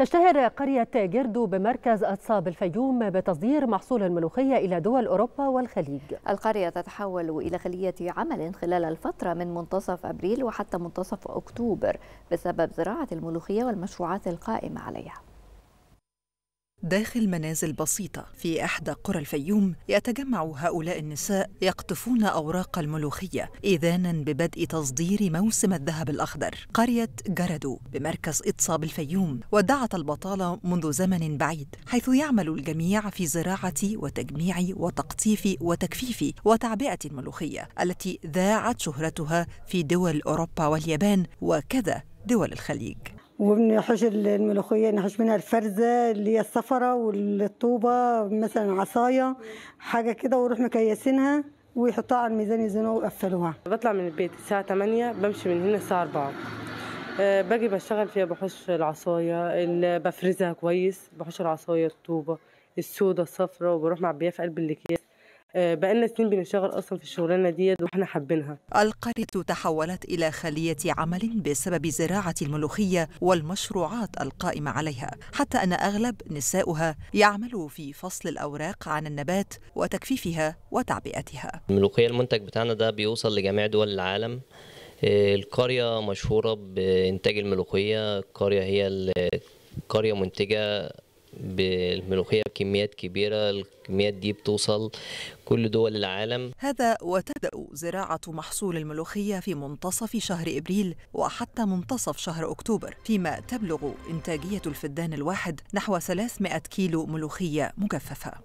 تشتهر قرية جردو بمركز أتصاب الفيوم بتصدير محصول الملوخية إلى دول أوروبا والخليج القرية تتحول إلى خلية عمل خلال الفترة من منتصف أبريل وحتى منتصف أكتوبر بسبب زراعة الملوخية والمشروعات القائمة عليها داخل منازل بسيطة في إحدى قرى الفيوم يتجمع هؤلاء النساء يقطفون أوراق الملوخية إذانا ببدء تصدير موسم الذهب الأخضر قرية جردو بمركز إتصاب الفيوم ودعت البطالة منذ زمن بعيد حيث يعمل الجميع في زراعة وتجميع وتقطيف وتجفيف وتعبئة الملوخية التي ذاعت شهرتها في دول أوروبا واليابان وكذا دول الخليج وبنحش الملوخية نحش يعني منها الفرزة اللي هي الصفرة والطوبة مثلا عصاية حاجة كده ونروح مكيسينها ويحطوها على الميزان يزنوها ويقفلوها بطلع من البيت الساعة 8 بمشي من هنا الساعة 4 آه، باجي بشتغل فيها بحش العصاية بفرزها كويس بحش العصاية الطوبة السودة الصفرة وبروح معبيها في قلب الأكياس آه، بقالنا سنين بنشتغل اصلا في الشغلانه ديت واحنا حابينها القريه تحولت الى خليه عمل بسبب زراعه الملوخيه والمشروعات القائمه عليها حتى ان اغلب نساؤها يعملوا في فصل الاوراق عن النبات وتكفيفها وتعبئتها الملوخيه المنتج بتاعنا ده بيوصل لجميع دول العالم آه، القريه مشهوره بانتاج الملوخيه القريه هي القريه منتجه بالملوخيه بكميات كبيره الكميات دي بتوصل كل دول العالم هذا وتبدا زراعه محصول الملوخيه في منتصف شهر ابريل وحتى منتصف شهر اكتوبر فيما تبلغ انتاجيه الفدان الواحد نحو 300 كيلو ملوخيه مجففه